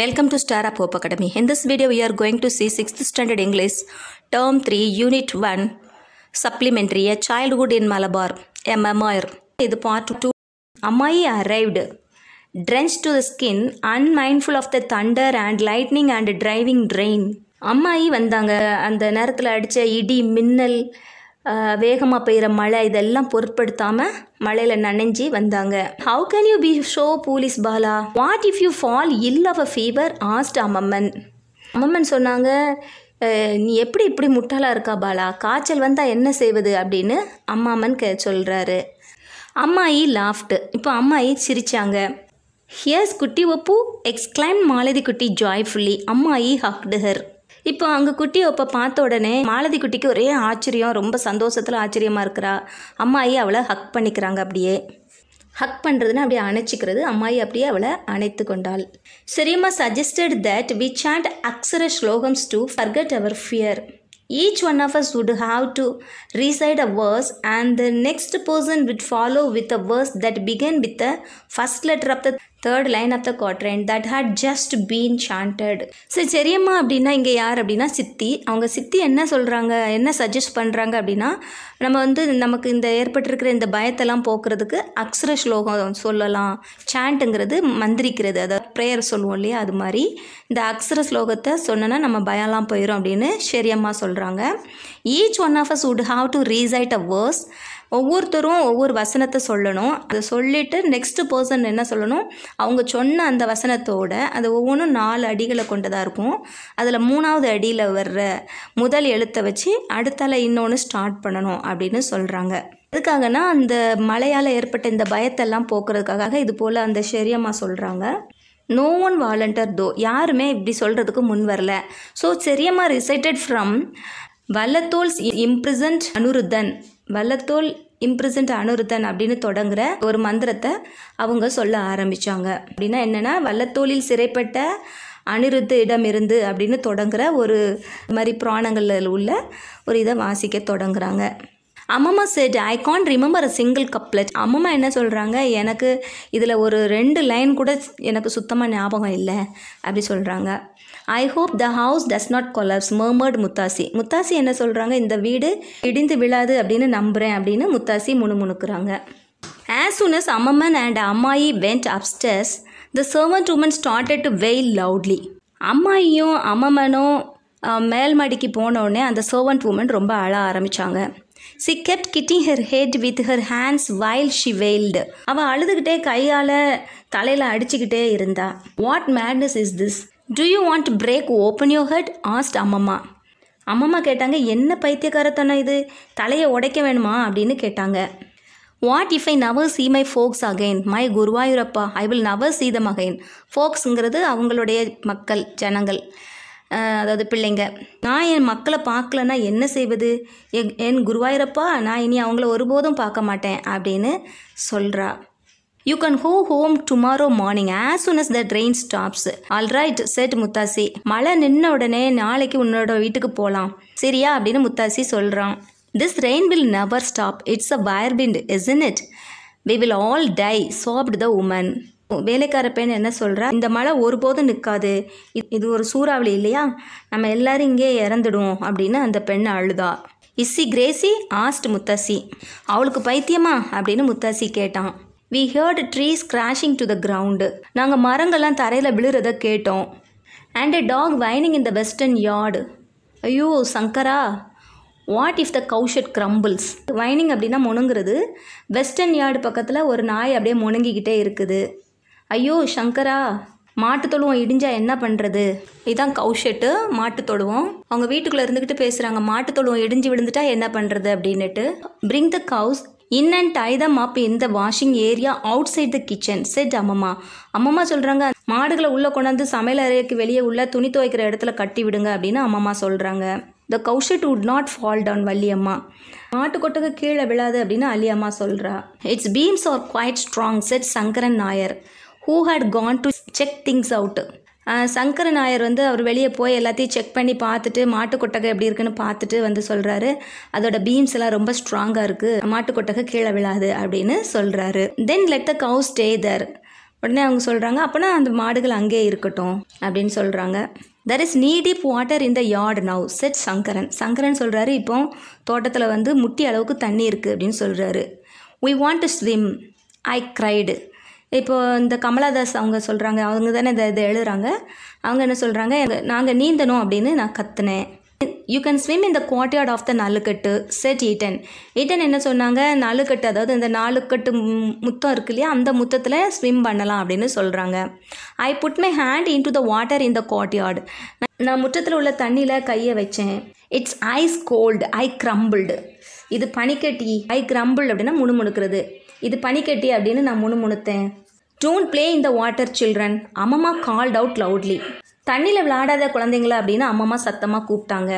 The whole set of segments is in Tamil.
Welcome to Star Up Hope Academy. In this video, we are going to see 6th Standard English, Term 3, Unit 1, Supplementary, A Childhood in Malabar, A Memoir. இது part 2. Amai arrived, drenched to the skin, unmindful of the thunder and lightning and driving rain. அம்மாயி வந்தாங்க அந்த நேரத்தில் அடித்த இடி மின்னல் வேகமாக பெய்கிற மழை இதெல்லாம் பொருட்படுத்தாமல் மழையில் நனைஞ்சி வந்தாங்க how can you be so foolish Bala what if you fall ill of a fever asked அம்மம்மன் அம்மம்மன் சொன்னாங்க நீ எப்படி இப்படி முட்டாளாக இருக்கா பாலா காய்ச்சல் வந்தால் என்ன செய்வது அப்படின்னு அம்மாமன் க சொல்கிறாரு அம்மாயி லாஃப்ட் இப்போ அம்மாயி சிரித்தாங்க ஹியர்ஸ் குட்டி ஒப்பு எக்ஸ்கிளைம் மாலதி குட்டி ஜாய்ஃபுல்லி அம்மாயி ஹக்டு ஹர் இப்போ அங்க குட்டி ஒப்ப பார்த்த உடனே மாலதி குட்டிக்கு ஒரே ஆச்சரியம் ரொம்ப சந்தோஷத்தில் ஆச்சரியமாக இருக்கிறா அம்மாயி அவளை ஹக் பண்ணிக்கிறாங்க அப்படியே ஹக் பண்ணுறதுன்னு அப்படியே அணைச்சிக்கிறது அம்மாயி அப்படியே அவளை அணைத்து கொண்டாள் Cheriyamma suggested that we chant அக்ஸர ஸ்லோகம்ஸ் to forget our fear each one of us would have to recite a verse and the next person would follow with a verse that began with a first letter of the third line of the quatrain that had just been chanted சரி சரியம்மா அப்படின்னா இங்கே யார் அப்படின்னா சித்தி அவங்க சித்தி என்ன சொல்கிறாங்க என்ன சஜஸ்ட் பண்ணுறாங்க அப்படின்னா நம்ம வந்து நமக்கு இந்த ஏற்பட்டிருக்கிற இந்த பயத்தெல்லாம் போக்குறதுக்கு அக்ஸர ஸ்லோகம் சொல்லலாம் சாண்ட்டுங்கிறது மந்திரிக்கிறது அதாவது ப்ரேயர் சொல்லுவோம் இல்லையா அது மாதிரி இந்த அக்ஸர ஸ்லோகத்தை சொன்னோன்னா நம்ம பயம்லாம் போயிடும் அப்படின்னு சரியம்மா சொல்கிறாங்க each one of us would have to recite a verse ஒவ்வொருத்தரும் ஒவ்வொரு வசனத்தை சொல்லணும் அதை சொல்லிவிட்டு நெக்ஸ்ட்டு பர்சன் என்ன சொல்லணும் அவங்க சொன்ன அந்த வசனத்தோட அது ஒவ்வொன்றும் நாலு அடிகளை கொண்டதாக இருக்கும் அதில் மூணாவது அடியில் வர்ற முதல் எழுத்தை வச்சு அடுத்தால இன்னொன்று ஸ்டார்ட் பண்ணணும் அப்படின்னு சொல்கிறாங்க எதுக்காகனா அந்த மழையால் ஏற்பட்ட இந்த பயத்தெல்லாம் போக்குறதுக்காக இது போல் அந்த ஷெரியம்மா சொல்கிறாங்க நோ ஒன் வாலண்டர் தோ யாருமே இப்படி சொல்கிறதுக்கு முன் வரல so Cheriyamma recited from Vallathol's imprisoned Aniruddhan Vallathol imprisoned Aniruddhan அப்படின்னு தொடங்குற ஒரு மந்திரத்தை அவங்க சொல்ல ஆரம்பித்தாங்க அப்படின்னா என்னென்னா வல்லத்தோலில் சிறைப்பட்ட அனிருத்த இடம் இருந்து அப்படின்னு தொடங்குற ஒரு மாதிரி புராணங்களில் உள்ள ஒரு இதை வாசிக்க தொடங்குறாங்க Ammamma said I can't remember a single couplet Ammamma என்ன சொல்கிறாங்க எனக்கு இதில் ஒரு ரெண்டு லைன் கூட எனக்கு சுத்தமாக ஞாபகம் இல்லை அப்படி சொல்கிறாங்க I hope the house does not collapse murmured Muthassi Muthassi என்ன சொல்கிறாங்க இந்த வீடு இடிந்து விழாது அப்படின்னு நம்புகிறேன் அப்படின்னு முத்தாசி முணுமுணுக்கிறாங்க as soon as Amman and Ammayi went upstairs the servant woman started to wail loudly அம்மாயியும் அம்மமனும் மேல்மடிக்கு போனோடனே அந்த சர்வன்ட் உமன் ரொம்ப அழ ஆரம்பித்தாங்க சி கெப்ட் கிட்டிங் her head with her hands while she wailed அவள் அழுதுகிட்டே கையால் தலையில் அடிச்சுக்கிட்டே இருந்தா what madness is this do you want break open your head asked Ammamma Ammamma கேட்டாங்க என்ன பைத்தியக்காரத்தனம் இது தலையை உடைக்க வேணுமா அப்படின்னு கேட்டாங்க what if I never see my folks again my Guruvayurappa I will an hour sea them again ஃபோக்ஸுங்கிறது அவங்களுடைய மக்கள் ஜனங்கள் அதாவது பிள்ளைங்க நான் என் மக்களை பார்க்கலன்னா என்ன செய்வது என் குருவாயூரப்பா நான் இனி அவங்கள ஒருபோதும் பார்க்க மாட்டேன் அப்படின்னு சொல்கிறா you can go home tomorrow morning as soon as the train stops all right said Muthassi மழை நின்ன உடனே நாளைக்கு உன்னோட வீட்டுக்கு போகலாம் சரியா அப்படின்னு முத்தாசி சொல்கிறான் this rain will never stop it's a vile fiend is in it we will all die sobbed the woman வேலைக்கார பெண் என்ன சொல்கிறா இந்த மழை ஒருபோதும் நிற்காது இது ஒரு சூறாவளி இல்லையா நம்ம எல்லாரும் இங்கே இறந்துடுவோம் அப்படின்னு அந்த பெண் அழுதா இஸ்ஸி கிரேசி ஆஸ்ட் முத்தாசி அவளுக்கு பைத்தியமா அப்படின்னு முத்தாசி கேட்டான் we heard trees crashing to the ground நாங்கள் மரங்கள்லாம் தரையில் விழுறத கேட்டோம் and a dog whining in the western yard ஐயோ Sankara what if the cowshed crumbles whining அப்படின்னா முணுங்கிறது வெஸ்டர்ன் யார்டு பக்கத்தில் ஒரு நாய் அப்படியே முணுங்கிக்கிட்டே இருக்குது ஐயோ சங்கரா மாட்டு தொழுவம் இடிஞ்சா என்ன பண்ணுறது இதுதான் கவுஷெட்டு மாட்டு தொழுவம் அவங்க வீட்டுக்குள்ளே இருந்துக்கிட்டு பேசுகிறாங்க மாட்டு தொழுவம் இடிஞ்சு விழுந்துட்டா என்ன பண்ணுறது அப்படின்னுட்டு bring the cows in and tie the mop in the washing area outside the kitchen said Ammamma அம்மம்மா சொல்கிறாங்க மாடுகளை உள்ளே கொண்டாந்து சமையல் அறைக்கு வெளியே உள்ள துணி துவைக்கிற இடத்துல கட்டி விடுங்க அப்படின்னு அம்மம்மா சொல்கிறாங்க the cowshed would not fall down Valliyamma மாட்டுக்கொட்டுக்கு கீழே விழாது அப்படின்னு அலியம்மா சொல்கிறா its beams are quite strong said Sankaran Nair who had gone to check things out Sankara Nair வந்து அவர் வெளியே போய் எல்லாத்தையும் செக் பண்ணி பார்த்துட்டு மாட்டு கொட்டகை எப்படி இருக்குன்னு பார்த்துட்டு வந்து சொல்கிறாரு அதோட பீம்ஸ் எல்லாம் ரொம்ப ஸ்ட்ராங்காக இருக்குது மாட்டு கொட்டகை கீழே விழாது அப்படின்னு சொல்கிறாரு தென் லெட் த கவு ஸ்டே தர் உடனே அவங்க சொல்கிறாங்க அப்போனா அந்த மாடுகள் அங்கேயே இருக்கட்டும் அப்படின்னு சொல்கிறாங்க there is knee deep water in the yard now said Sankaran Sankaran சொல்கிறாரு இப்போ தோட்டத்தில் வந்து முட்டி அளவுக்கு தண்ணி இருக்குது அப்படின்னு சொல்கிறாரு we want to swim I cried இப்போது இந்த கமலாதாஸ் அவங்க சொல்கிறாங்க அவங்க தானே இதை இதை எழுதுகிறாங்க அவங்க என்ன சொல்கிறாங்க நாங்கள் நீந்தணும் அப்படின்னு நான் கற்றுனேன் you can swim in the courtyard of the nalukettu said Ettan Ettan என்ன சொன்னாங்க நாலுக்கட்டு அதாவது இந்த நாலுக்கட்டு முத்தம் இருக்கு இல்லையா அந்த முத்தத்தில் ஸ்விம் பண்ணலாம் அப்படின்னு சொல்கிறாங்க I put my hand into the water in the courtyard நான் முற்றத்தில் உள்ள தண்ணியில் கையை வச்சேன் it's ice cold I grumbled இது பனிக்கட்டி ஐ கிரம்பிள் அப்படின்னா முணுமுணுக்கிறது இது பனிக்கட்டி அப்படின்னு நான் முணுமுணுத்தேன் don't play in the water children Ammamma called out loudly தண்ணியில் விளையாடாத குழந்தைங்களா அப்படின்னு அம்மம்மா சத்தமாக கூப்பிட்டாங்க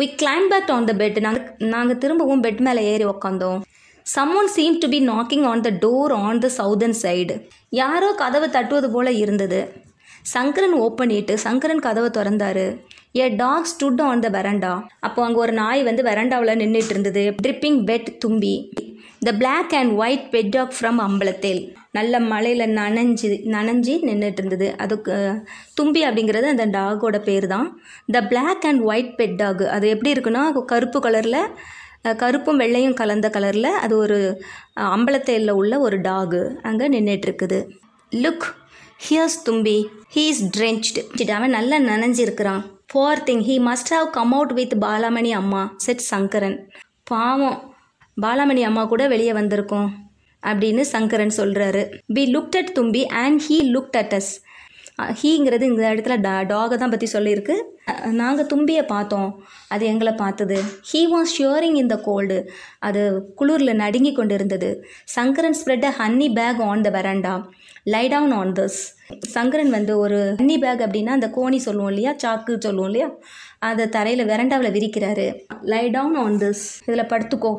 we climbed back on the bed நாங்கள் நாங்கள் திரும்பவும் பெட் மேலே ஏறி உக்காந்தோம் someone seemed to be knocking on the door on the southern side யாரோ கதவை தட்டுவது போல் இருந்தது சங்கரன் ஓப்பன் பண்ணிட்டு சங்கரன் கதவை திறந்தாரு a dog stood on the veranda அப்போ அங்கே ஒரு நாய் வந்து வெரண்டாவில் நின்றுட்டு இருந்தது dripping wet Thumbi the black and white pet dog from Ambalathel நல்ல மலையில் நனைஞ்சு நனைஞ்சி நின்றுட்டு இருந்தது அதுக்கு தும்பி அப்படிங்கிறது அந்த டாகோட பேர் தான் the black and white pet dog அது எப்படி இருக்குன்னா கருப்பு கலரில் கருப்பும் வெள்ளையும் கலந்த கலரில் அது ஒரு அம்பலத்தேலில் உள்ள ஒரு டாகு அங்கே நின்றுட்டுருக்குது look here's Thumbi he is drenched அவன் நல்லா நனைஞ்சிருக்கிறான் poor thing he must have come out with Balamani Amma said Sankaran பாவம் பாலாமணி அம்மா கூட வெளியே வந்திருக்கோம் அப்படின்னு சங்கரன் சொல்கிறாரு we looked at Thumbi and he looked at us ஹீங்கிறது இந்த இடத்துல டா டாகை தான் பற்றி சொல்லியிருக்கு நாங்கள் தும்பியை பார்த்தோம் அது எங்களை பார்த்தது he was shivering the cold அது குளிரில் நடுங்கி கொண்டு இருந்தது Sankaran spread a gunny bag on the veranda lie down on this Sankaran வந்து ஒரு தண்ணி பேக் அப்படின்னா அந்த கோணி சொல்லுவோம் இல்லையா சாக்கு சொல்லுவோம் இல்லையா அதை தரையில் வெரண்டாவில் விரிக்கிறாரு லை டவுன் ஆன் திஸ் இதில் படுத்துக்கோ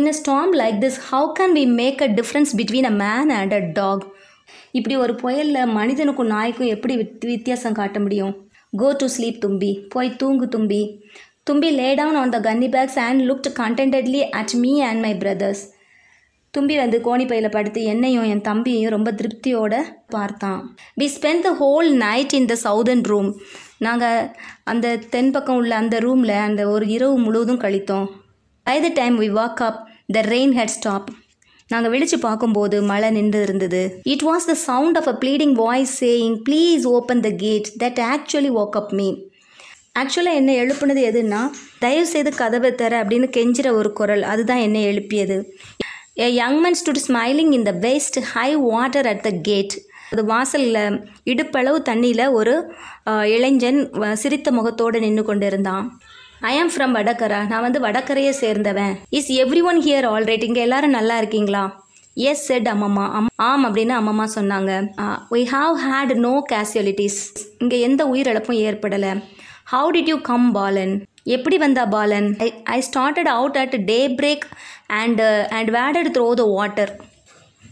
in a storm like this how can we make a difference between a man and a dog இப்படி ஒரு புயலில் மனிதனுக்கும் நாய்க்கும் எப்படி வித்தியாசம் காட்ட முடியும் கோ டு ஸ்லீப் தும்பி போய் தூங்கு தும்பி தும்பி லே down on the gunny bags and looked contentedly at me and my brothers Thumbi வந்து கோணிப்பையில் படுத்து என்னையும் என் தம்பியையும் ரொம்ப திருப்தியோட பார்த்தான் we spent the whole night in the southern room நாங்கள் அந்த தென் பக்கம் உள்ள அந்த ரூமில் அந்த ஒரு இரவு முழுவதும் கழித்தோம் by the time we woke up the rain had stopped நாங்கள் விழித்து பார்க்கும்போது மழை நின்று இருந்தது it was the sound of a bleating voice saying please open the gate that actually woke up me ஆக்சுவலாக என்ன எழுப்புனது எதுன்னா தயவுசெய்து கதவை தர அப்படின்னு கெஞ்சிற ஒரு குரல் அதுதான் என்னை எழுப்பியது a young man stood smiling in the waist high water at the gate அது வாசலில் இடுப்பளவு தண்ணியில் ஒரு இளைஞன் சிரித்த முகத்தோடு நின்று கொண்டிருந்தான் ஐ ஆம் ஃப்ரம் வடக்கரா நான் வந்து வடக்கரையே சேர்ந்தவன் is everyone here alright இங்கே எல்லாரும் நல்லா இருக்கீங்களா எஸ் செட் அம்மம்மா அம் ஆம் அப்படின்னு அம்மம்மா சொன்னாங்க we have had no casualties இங்கே எந்த உயிரிழப்பும் ஏற்படலை how did you come Balan எப்படி வந்தா Balan I I started out at daybreak and and waded through the water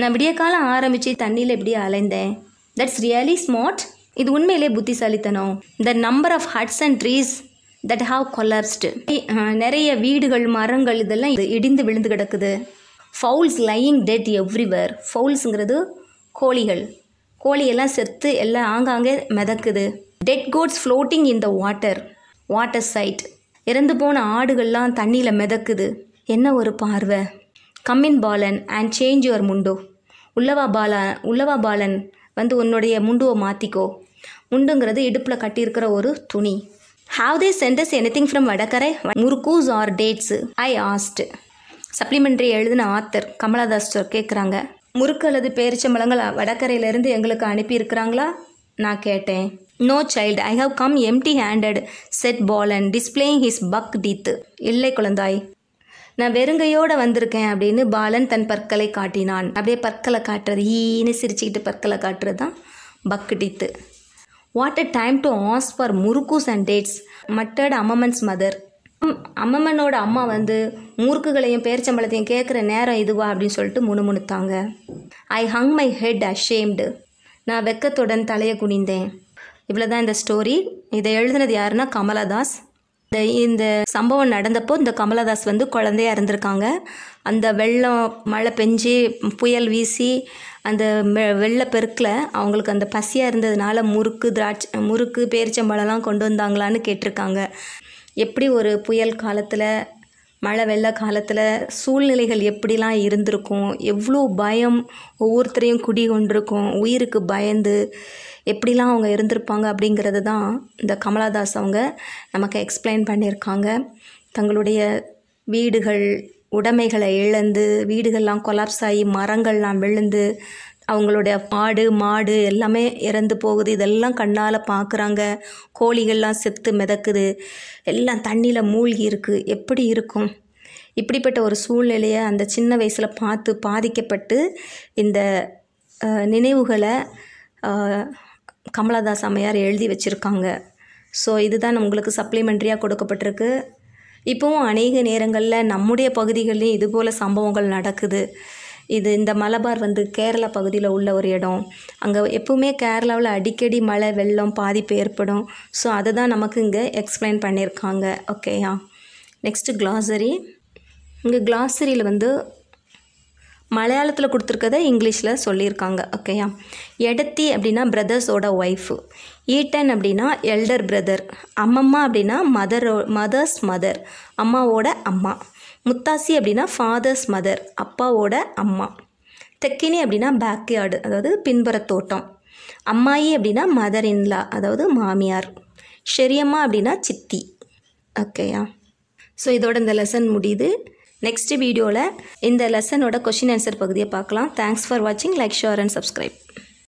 நான் விடிய காலம் ஆரம்பித்து தண்ணியில் எப்படி அலைந்தேன் தட்ஸ் ரியலி ஸ்மார்ட் இது உண்மையிலே புத்திசாலித்தனம் the number of huts and trees that have collapsed நிறைய வீடுகள் மரங்கள் இதெல்லாம் இது இடிந்து விழுந்து கிடக்குது ஃபவுல்ஸ் லையிங் டெட் எவ்ரிவேர் ஃபவுல்ஸுங்கிறது கோழிகள் கோழியெல்லாம் செத்து எல்லாம் ஆங்காங்கே மிதக்குது dead goats floating in the water water side இறந்து போன ஆடுகள்லாம் தண்ணியில் மிதக்குது என்ன ஒரு பார்வை come in Balan and change your mundu உள்ளவா பாலா உள்ளவா பாலன் வந்து உன்னுடைய முண்டுவை மாற்றிக்கோ முண்டுங்கிறது இடுப்பில் கட்டியிருக்கிற ஒரு துணி have they sent anything from Vadakara murukkus or dates I asked supplementary எழுதின ஆத்தர் கமலாதாஸ் சார் கேட்குறாங்க முறுக்கு அல்லது பேரிச்சம்பழங்கள் வடகரையிலேருந்து எங்களுக்கு அனுப்பியிருக்கிறாங்களா நான் கேட்டேன் no child I have come empty handed said Balan displaying his buck teeth இல்லை குழந்தாய் நான் வெறுங்கையோடு வந்திருக்கேன் அப்படின்னு பாலன் தன் பற்களை காட்டினான் அப்படியே பற்களை காட்டுறது ஈன்னு சிரிச்சுக்கிட்டு பற்களை காட்டுறது தான் buck teeth what a time to ask for murukkus and dates muttered அம்மன்ஸ் மதர் அம்மம்மனோட அம்மா வந்து முறுக்குகளையும் பேரிச்சம்பளத்தையும் கேட்குற நேரம் இதுவா அப்படின்னு சொல்லிட்டு முணுமுணுத்தாங்க I hung my head ashamed நான் வெக்கத்துடன் தலையை குனிந்தேன் இவ்வளோ தான் இந்த ஸ்டோரி இதை எழுதினது யாருன்னா கமலதாஸ் இந்த இந்த சம்பவம் நடந்தப்போ இந்த கமலதாஸ் வந்து குழந்தையாக இருந்திருக்காங்க அந்த வெள்ளம் மழை பெஞ்சு புயல் வீசி அந்த வெள்ளப்பெருக்கில் அவங்களுக்கு அந்த பசியாக இருந்ததுனால முறுக்கு திராட்சை முறுக்கு பேரிச்சம்பழம்லாம் கொண்டு வந்தாங்களான்னு கேட்டிருக்காங்க எப்படி ஒரு புயல் காலத்தில் மழை வெள்ள காலத்தில் சூழ்நிலைகள் எப்படிலாம் இருந்திருக்கும் எவ்வளோ பயம் ஒவ்வொருத்தரையும் குடி கொண்டிருக்கும் உயிருக்கு பயந்து எப்படிலாம் அவங்க இருந்திருப்பாங்க அப்படிங்கிறது தான் இந்த கமலாதாஸ் அவங்க நமக்கு எக்ஸ்பிளைன் பண்ணியிருக்காங்க தங்களுடைய வீடுகள் உடைமைகளை இழந்து வீடுகள்லாம் கொலாப்ஸ் ஆகி மரங்கள்லாம் விழுந்து அவங்களுடைய ஆடு மாடு எல்லாமே இறந்து போகுது இதெல்லாம் கண்ணால் பார்க்குறாங்க கோழிகள்லாம் செத்து மிதக்குது எல்லாம் தண்ணியில் மூழ்கி இருக்குது எப்படி இருக்கும் இப்படிப்பட்ட ஒரு சூழ்நிலையை அந்த சின்ன வயசில் பார்த்து பாதிக்கப்பட்டு இந்த நினைவுகளை கமலதாஸ் அம்மையார் எழுதி வச்சுருக்காங்க ஸோ இதுதான் உங்களுக்கு சப்ளிமெண்ட்ரியாக கொடுக்கப்பட்டிருக்கு இப்போவும் அநேக நேரங்களில் நம்முடைய பகுதிகளிலும் இதுபோல் சம்பவங்கள் நடக்குது இது இந்த மலபார் வந்து கேரளா பகுதியில் உள்ள ஒரு இடம் அங்கே எப்பவுமே கேரளாவில் அடிக்கடி மழை வெள்ளம் பாதிப்பு ஏற்படும் ஸோ அதை தான் நமக்கு இங்கே எக்ஸ்பிளைன் பண்ணியிருக்காங்க ஓகேயா நெக்ஸ்ட்டு க்ளாசரி இங்கே க்ளாசரியில் வந்து மலையாளத்தில் கொடுத்துருக்கத இங்கிலீஷில் சொல்லியிருக்காங்க ஓகேயா எடத்தி அப்படின்னா பிரதர்ஸோட ஒய்ஃபு ஈட்டன் அப்படின்னா எல்டர் பிரதர் அம்மம்மா அப்படின்னா மதரோ மதர்ஸ் மதர் அம்மாவோட அம்மா முத்தாசி அப்படின்னா ஃபாதர்ஸ் மதர் அப்பாவோட அம்மா தெக்கினி அப்படின்னா பேக்யார்டு அதாவது பின்புற தோட்டம் அம்மாயி அப்படின்னா மதர் இன்லா அதாவது மாமியார் ஷெரியம்மா அப்படின்னா சித்தி ஓகேயா ஸோ இதோட இந்த லெசன் முடியுது நெக்ஸ்ட் வீடியோவில் இந்த லெசனோட கொஷின் ஆன்சர் பகுதியை பார்க்கலாம் தேங்க்ஸ் ஃபார் வாட்சிங் லைக் ஷேர் அண்ட் சப்ஸ்கிரைப்